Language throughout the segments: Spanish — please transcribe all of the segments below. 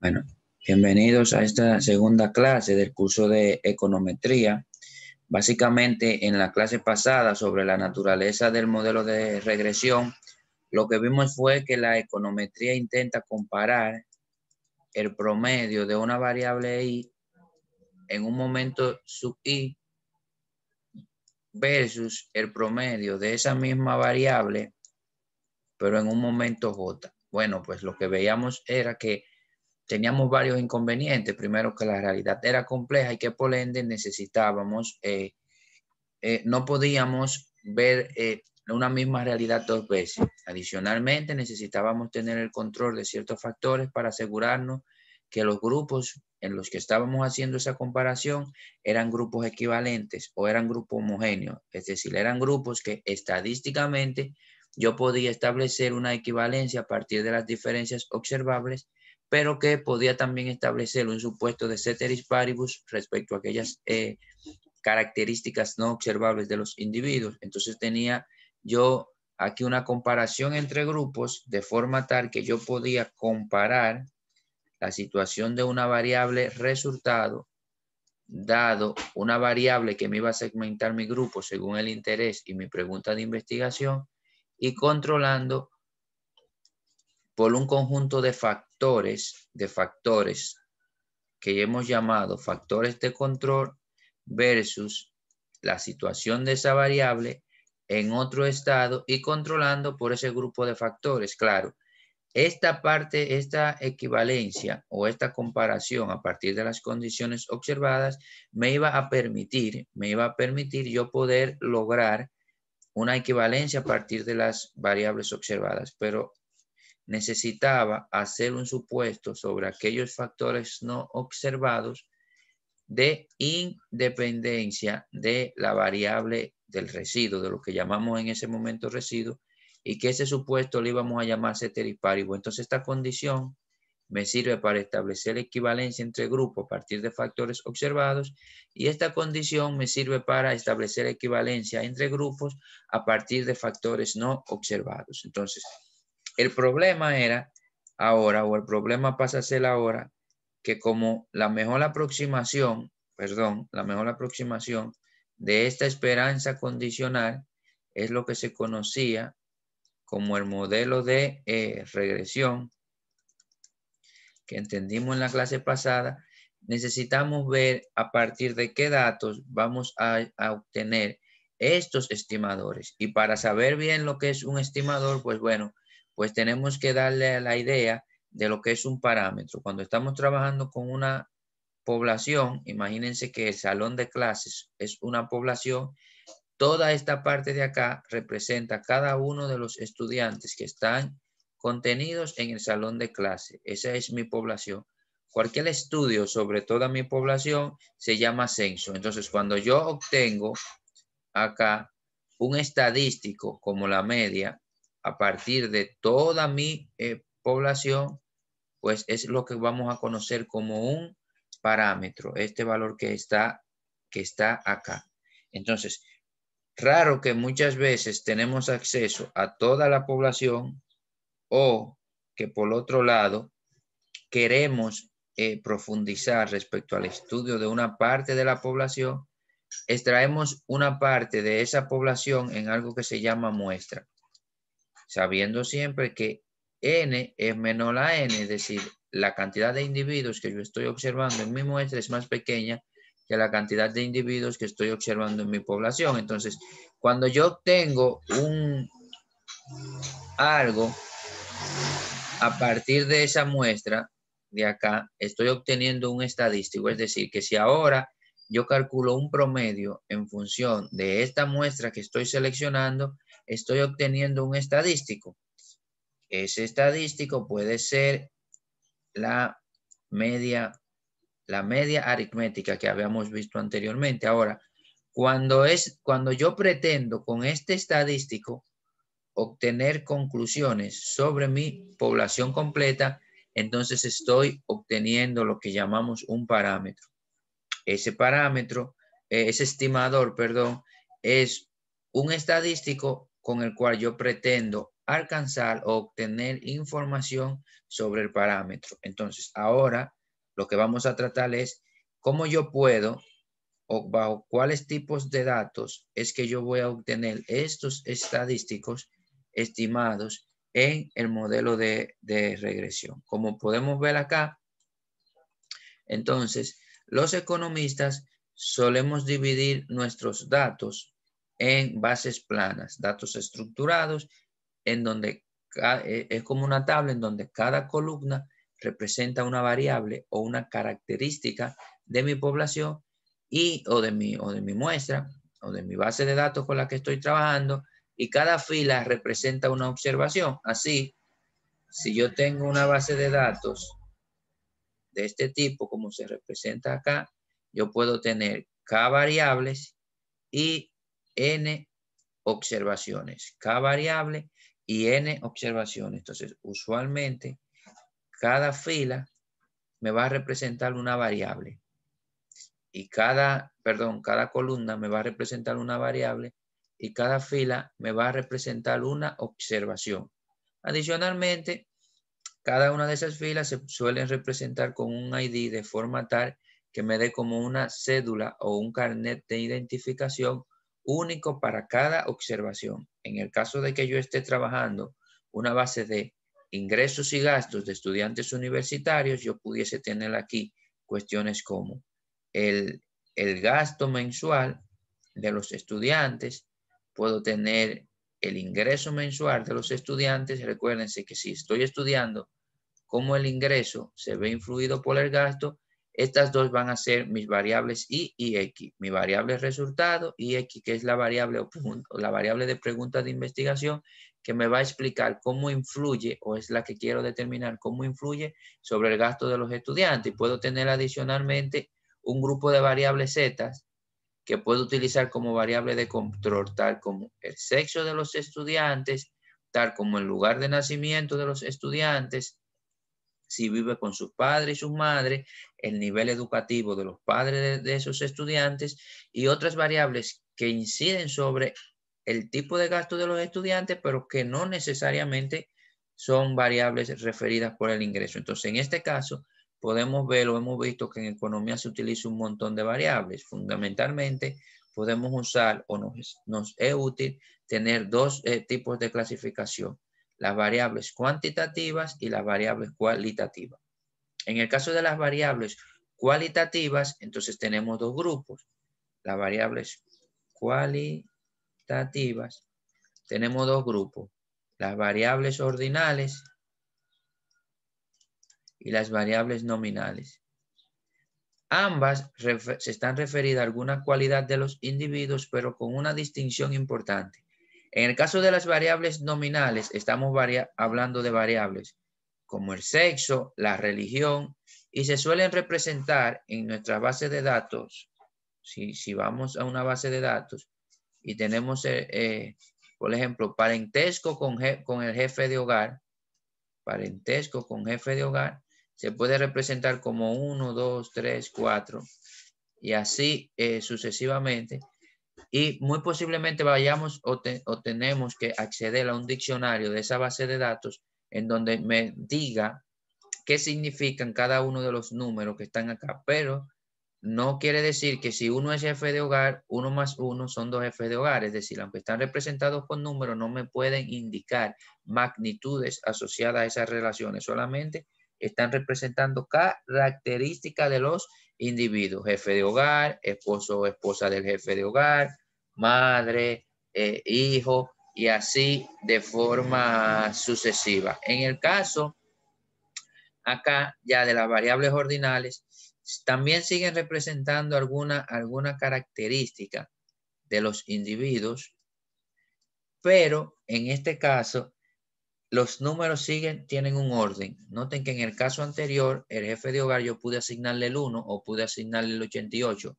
Bueno, bienvenidos a esta segunda clase del curso de econometría. Básicamente, en la clase pasada sobre la naturaleza del modelo de regresión, lo que vimos fue que la econometría intenta comparar el promedio de una variable i en un momento sub i versus el promedio de esa misma variable, pero en un momento j. Bueno, pues lo que veíamos era que teníamos varios inconvenientes. Primero que la realidad era compleja y que por ende necesitábamos, eh, eh, no podíamos ver eh, una misma realidad dos veces. Adicionalmente necesitábamos tener el control de ciertos factores para asegurarnos que los grupos en los que estábamos haciendo esa comparación eran grupos equivalentes o eran grupos homogéneos, es decir, eran grupos que estadísticamente yo podía establecer una equivalencia a partir de las diferencias observables pero que podía también establecer un supuesto de ceteris paribus respecto a aquellas eh, características no observables de los individuos. Entonces tenía yo aquí una comparación entre grupos de forma tal que yo podía comparar la situación de una variable resultado, dado una variable que me iba a segmentar mi grupo según el interés y mi pregunta de investigación, y controlando por un conjunto de factores, de factores que hemos llamado factores de control versus la situación de esa variable en otro estado y controlando por ese grupo de factores. Claro, esta parte, esta equivalencia o esta comparación a partir de las condiciones observadas me iba a permitir, me iba a permitir yo poder lograr una equivalencia a partir de las variables observadas, pero necesitaba hacer un supuesto sobre aquellos factores no observados de independencia de la variable del residuo, de lo que llamamos en ese momento residuo, y que ese supuesto le íbamos a llamar ceteriparibo. Pues entonces esta condición me sirve para establecer equivalencia entre grupos a partir de factores observados y esta condición me sirve para establecer equivalencia entre grupos a partir de factores no observados. Entonces, el problema era ahora, o el problema pasa a ser ahora, que como la mejor aproximación, perdón, la mejor aproximación de esta esperanza condicional es lo que se conocía como el modelo de eh, regresión que entendimos en la clase pasada, necesitamos ver a partir de qué datos vamos a, obtener estos estimadores. Y para saber bien lo que es un estimador, pues bueno, pues tenemos que darle a la idea de lo que es un parámetro. Cuando estamos trabajando con una población, imagínense que el salón de clases es una población, toda esta parte de acá representa cada uno de los estudiantes que están contenidos en el salón de clase. Esa es mi población. Cualquier estudio sobre toda mi población se llama censo. Entonces, cuando yo obtengo acá un estadístico como la media, a partir de toda mi eh, población, pues es lo que vamos a conocer como un parámetro, este valor que está, que está acá. Entonces, raro que muchas veces tenemos acceso a toda la población o que por otro lado queremos eh, profundizar respecto al estudio de una parte de la población, extraemos una parte de esa población en algo que se llama muestra sabiendo siempre que n es menor a n, es decir, la cantidad de individuos que yo estoy observando en mi muestra es más pequeña que la cantidad de individuos que estoy observando en mi población. Entonces, cuando yo obtengo un algo a partir de esa muestra de acá, estoy obteniendo un estadístico. Es decir, que si ahora yo calculo un promedio en función de esta muestra que estoy seleccionando, estoy obteniendo un estadístico. Ese estadístico puede ser la media, la media aritmética que habíamos visto anteriormente. Ahora, cuando, es, cuando yo pretendo con este estadístico obtener conclusiones sobre mi población completa, entonces estoy obteniendo lo que llamamos un parámetro. Ese parámetro, ese estimador, perdón, es un estadístico con el cual yo pretendo alcanzar o obtener información sobre el parámetro. Entonces, ahora lo que vamos a tratar es cómo yo puedo o bajo cuáles tipos de datos es que yo voy a obtener estos estadísticos estimados en el modelo de, regresión. Como podemos ver acá, entonces, los economistas solemos dividir nuestros datos en bases planas, datos estructurados, en donde e, es como una tabla en donde cada columna representa una variable o una característica de mi población y, o, de mi, o de mi muestra o de mi base de datos con la que estoy trabajando y cada fila representa una observación. Así, si yo tengo una base de datos de este tipo, como se representa acá, yo puedo tener K variables y n observaciones, k variable y n observaciones. Entonces, usualmente, cada fila me va a representar una variable. Y cada, perdón, cada columna me va a representar una variable y cada fila me va a representar una observación. Adicionalmente, cada una de esas filas se suelen representar con un ID de forma tal que me dé como una cédula o un carnet de identificación único para cada observación. En el caso de que yo esté trabajando una base de ingresos y gastos de estudiantes universitarios, yo pudiese tener aquí cuestiones como el, el gasto mensual de los estudiantes, puedo tener el ingreso mensual de los estudiantes. Recuérdense que si estoy estudiando cómo el ingreso se ve influido por el gasto, estas dos van a ser mis variables y y x. Mi variable resultado y x, que es la variable, o la variable de pregunta de investigación, que me va a explicar cómo influye, o es la que quiero determinar cómo influye sobre el gasto de los estudiantes. Puedo tener adicionalmente un grupo de variables z que puedo utilizar como variable de control, tal como el sexo de los estudiantes, tal como el lugar de nacimiento de los estudiantes, si vive con sus padres y sus madres, el nivel educativo de los padres de, esos estudiantes y otras variables que inciden sobre el tipo de gasto de los estudiantes, pero que no necesariamente son variables referidas por el ingreso. Entonces, en este caso, podemos ver o hemos visto que en economía se utiliza un montón de variables. Fundamentalmente, podemos usar o nos, es útil tener dos eh, tipos de clasificación las variables cuantitativas y las variables cualitativas. En el caso de las variables cualitativas, entonces tenemos dos grupos. Las variables cualitativas, tenemos dos grupos. Las variables ordinales y las variables nominales. Ambas se están referidas a alguna cualidad de los individuos, pero con una distinción importante. En el caso de las variables nominales, estamos hablando de variables como el sexo, la religión, y se suelen representar en nuestra base de datos. Si, vamos a una base de datos y tenemos, eh, eh, por ejemplo, parentesco con, el jefe de hogar, parentesco con jefe de hogar, se puede representar como 1, 2, 3, 4 y así eh, sucesivamente y muy posiblemente vayamos o, tenemos que acceder a un diccionario de esa base de datos en donde me diga qué significan cada uno de los números que están acá, pero no quiere decir que si uno es jefe de hogar, uno más uno son dos jefes de hogar, es decir, aunque están representados con números, no me pueden indicar magnitudes asociadas a esas relaciones, solamente están representando características de los individuo, jefe de hogar, esposo o esposa del jefe de hogar, madre, eh, hijo, y así de forma sucesiva. En el caso acá ya de las variables ordinales, también siguen representando alguna, alguna característica de los individuos, pero en este caso los números siguen, tienen un orden. Noten que en el caso anterior, el jefe de hogar yo pude asignarle el 1 o pude asignarle el 88.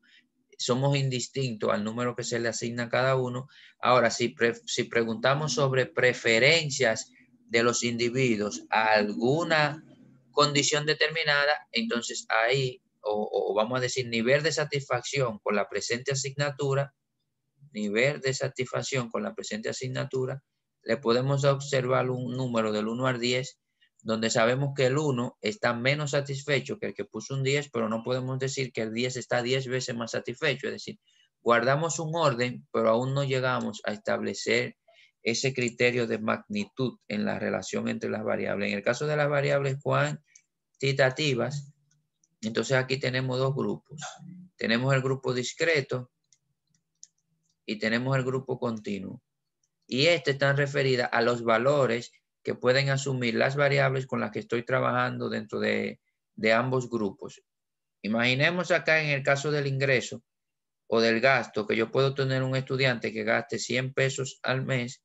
Somos indistintos al número que se le asigna a cada uno. Ahora, si, preguntamos sobre preferencias de los individuos a alguna condición determinada, entonces ahí, o vamos a decir nivel de satisfacción con la presente asignatura, nivel de satisfacción con la presente asignatura, le podemos observar un número del 1 al 10, donde sabemos que el 1 está menos satisfecho que el que puso un 10, pero no podemos decir que el 10 está 10 veces más satisfecho. Es decir, guardamos un orden, pero aún no llegamos a establecer ese criterio de magnitud en la relación entre las variables. En el caso de las variables cuantitativas, entonces aquí tenemos dos grupos. Tenemos el grupo discreto y tenemos el grupo continuo y estas están referidas a los valores que pueden asumir las variables con las que estoy trabajando dentro de, ambos grupos. Imaginemos acá en el caso del ingreso o del gasto, que yo puedo tener un estudiante que gaste 100 pesos al mes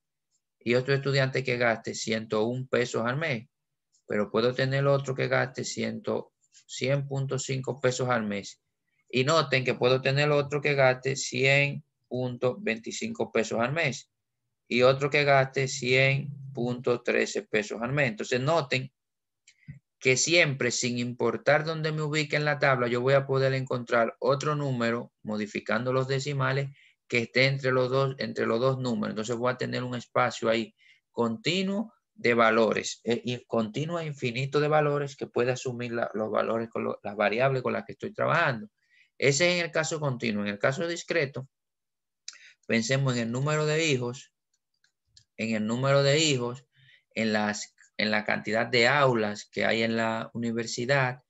y otro estudiante que gaste 101 pesos al mes, pero puedo tener otro que gaste 100.5 pesos al mes. Y noten que puedo tener otro que gaste 100.25 pesos al mes y otro que gaste 100.13 pesos al mes. Entonces noten que siempre, sin importar dónde me ubique en la tabla, yo voy a poder encontrar otro número, modificando los decimales, que esté entre los dos, entre los dos números. Entonces voy a tener un espacio ahí continuo de valores, e, y continuo e infinito de valores que puede asumir los valores, con las variables con las que estoy trabajando. Ese es el caso continuo. En el caso discreto, pensemos en el número de hijos, en el número de hijos, en, las, en la cantidad de aulas que hay en la universidad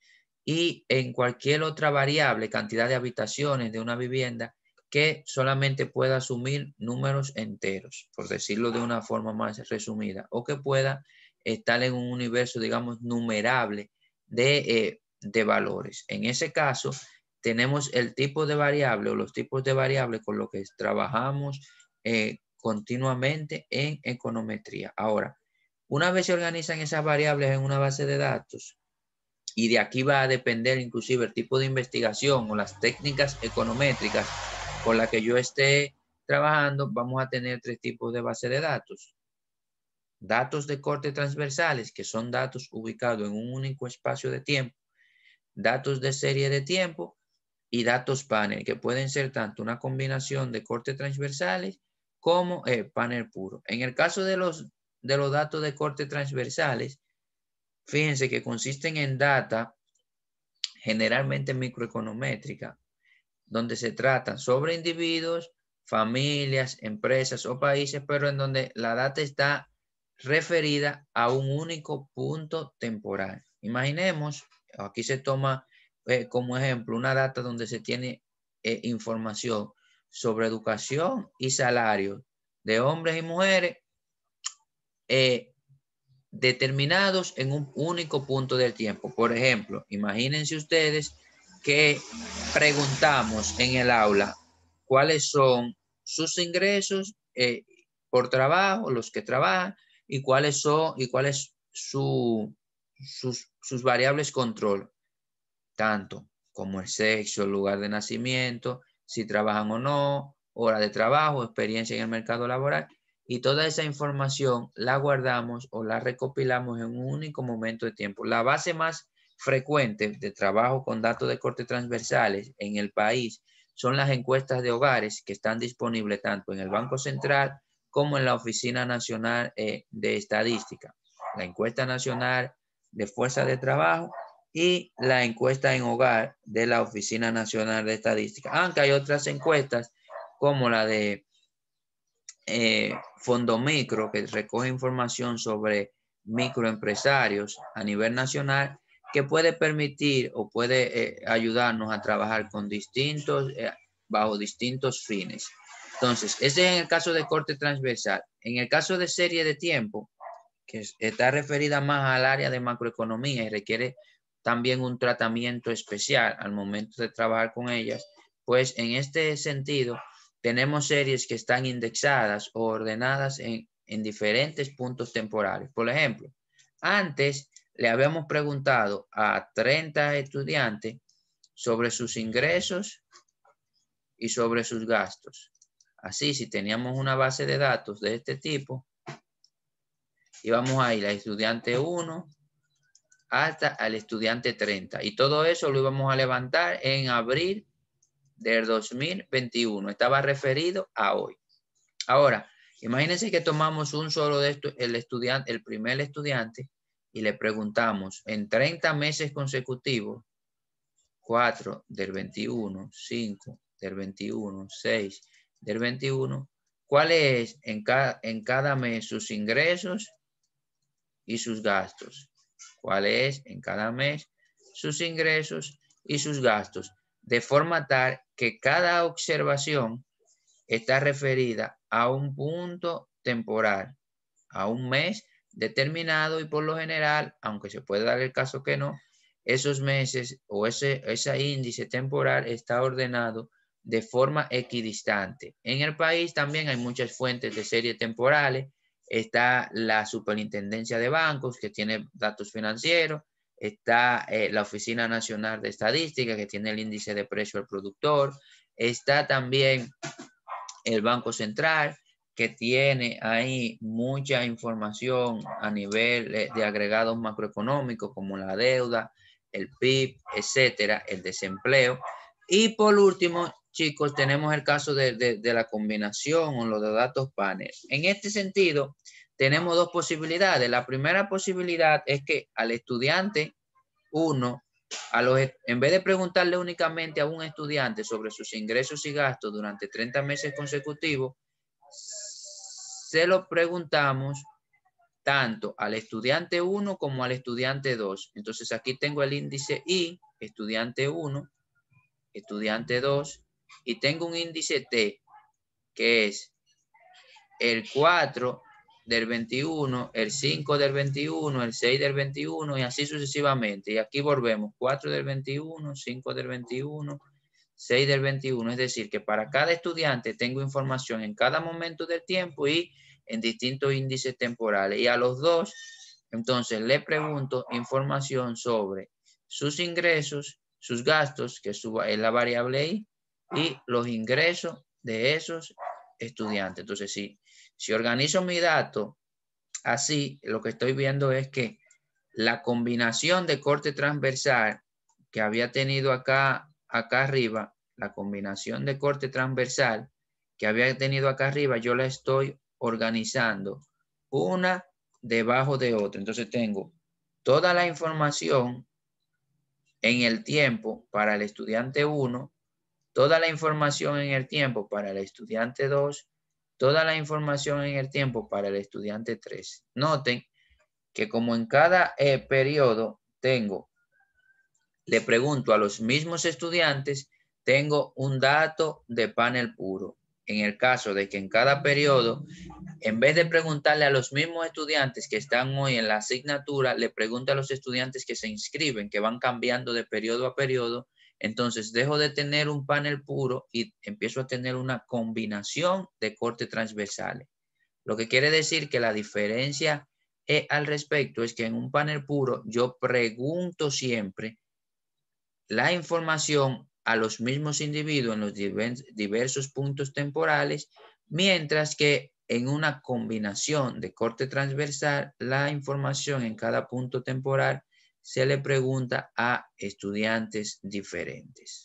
y en cualquier otra variable, cantidad de habitaciones de una vivienda que solamente pueda asumir números enteros, por decirlo de una forma más resumida, o que pueda estar en un universo, digamos, numerable de, eh, de valores. En ese caso, tenemos el tipo de variable o los tipos de variable con los que trabajamos eh, continuamente en econometría. Ahora, una vez se organizan esas variables en una base de datos, y de aquí va a depender inclusive el tipo de investigación o las técnicas econométricas con las que yo esté trabajando, vamos a tener tres tipos de base de datos. Datos de corte transversales, que son datos ubicados en un único espacio de tiempo. Datos de serie de tiempo y datos panel, que pueden ser tanto una combinación de corte transversales como panel puro. En el caso de los, de los datos de corte transversales, fíjense que consisten en data generalmente microeconométrica, donde se tratan sobre individuos, familias, empresas o países, pero en donde la data está referida a un único punto temporal. Imaginemos, aquí se toma eh, como ejemplo una data donde se tiene eh, información sobre educación y salarios de hombres y mujeres eh, determinados en un único punto del tiempo. Por ejemplo, imagínense ustedes que preguntamos en el aula cuáles son sus ingresos eh, por trabajo, los que trabajan, y cuáles son y cuáles sus, sus variables control, tanto como el sexo, el lugar de nacimiento, si trabajan o no, hora de trabajo, experiencia en el mercado laboral. Y toda esa información la guardamos o la recopilamos en un único momento de tiempo. La base más frecuente de trabajo con datos de corte transversales en el país son las encuestas de hogares que están disponibles tanto en el Banco Central como en la Oficina Nacional eh, de Estadística. La encuesta nacional de fuerza de trabajo y la encuesta en hogar de la Oficina Nacional de Estadística. Aunque hay otras encuestas como la de eh, Fondo Micro, que recoge información sobre microempresarios a nivel nacional, que puede permitir o puede eh, ayudarnos a trabajar con distintos, eh, bajo distintos fines. Entonces, ese es el caso de corte transversal. En el caso de serie de tiempo, que está referida más al área de macroeconomía y requiere también un tratamiento especial al momento de trabajar con ellas, pues en este sentido tenemos series que están indexadas o ordenadas en, diferentes puntos temporales. Por ejemplo, antes le habíamos preguntado a 30 estudiantes sobre sus ingresos y sobre sus gastos. Así, si teníamos una base de datos de este tipo, íbamos a ir a estudiante 1, hasta el estudiante 30. Y todo eso lo íbamos a levantar en abril del 2021. Estaba referido a hoy. Ahora, imagínense que tomamos un solo de estos, el estudiante, el primer estudiante, y le preguntamos en 30 meses consecutivos, 4 del 21, 5 del 21, 6 del 21, ¿cuál es en cada, en cada mes sus ingresos y sus gastos? cuál es en cada mes sus ingresos y sus gastos, de forma tal que cada observación está referida a un punto temporal, a un mes determinado y por lo general, aunque se puede dar el caso que no, esos meses o ese, índice temporal está ordenado de forma equidistante. En el país también hay muchas fuentes de series temporales está la Superintendencia de Bancos, que tiene datos financieros, está eh, la Oficina Nacional de Estadística, que tiene el índice de precio al productor, está también el Banco Central, que tiene ahí mucha información a nivel eh, de agregados macroeconómicos como la deuda, el PIB, etcétera, el desempleo. Y por último, chicos, tenemos el caso de, la combinación o los datos panel. En este sentido, tenemos dos posibilidades. La primera posibilidad es que al estudiante, 1, a los, en vez de preguntarle únicamente a un estudiante sobre sus ingresos y gastos durante 30 meses consecutivos, se lo preguntamos tanto al estudiante 1 como al estudiante 2. Entonces aquí tengo el índice I, estudiante 1, estudiante 2, y tengo un índice T, que es el 4 del 21, el 5 del 21, el 6 del 21 y así sucesivamente. Y aquí volvemos, 4 del 21, 5 del 21, 6 del 21. Es decir, que para cada estudiante tengo información en cada momento del tiempo y en distintos índices temporales. Y a los dos, entonces, le pregunto información sobre sus ingresos, sus gastos, que es la variable I, y los ingresos de esos estudiantes. Entonces, si, si organizo mi dato así, lo que estoy viendo es que la combinación de corte transversal que había tenido acá, acá arriba, la combinación de corte transversal que había tenido acá arriba, yo la estoy organizando una debajo de otra. Entonces tengo toda la información en el tiempo para el estudiante 1, toda la información en el tiempo para el estudiante 2, toda la información en el tiempo para el estudiante 3. Noten que como en cada eh, periodo tengo, le pregunto a los mismos estudiantes, tengo un dato de panel puro. En el caso de que en cada periodo, en vez de preguntarle a los mismos estudiantes que están hoy en la asignatura, le pregunto a los estudiantes que se inscriben, que van cambiando de periodo a periodo, entonces dejo de tener un panel puro y empiezo a tener una combinación de cortes transversales. Lo que quiere decir que la diferencia eh, al respecto es que en un panel puro yo pregunto siempre la información a los mismos individuos en los diversos puntos temporales, mientras que en una combinación de corte transversal, la información en cada punto temporal se le pregunta a estudiantes diferentes.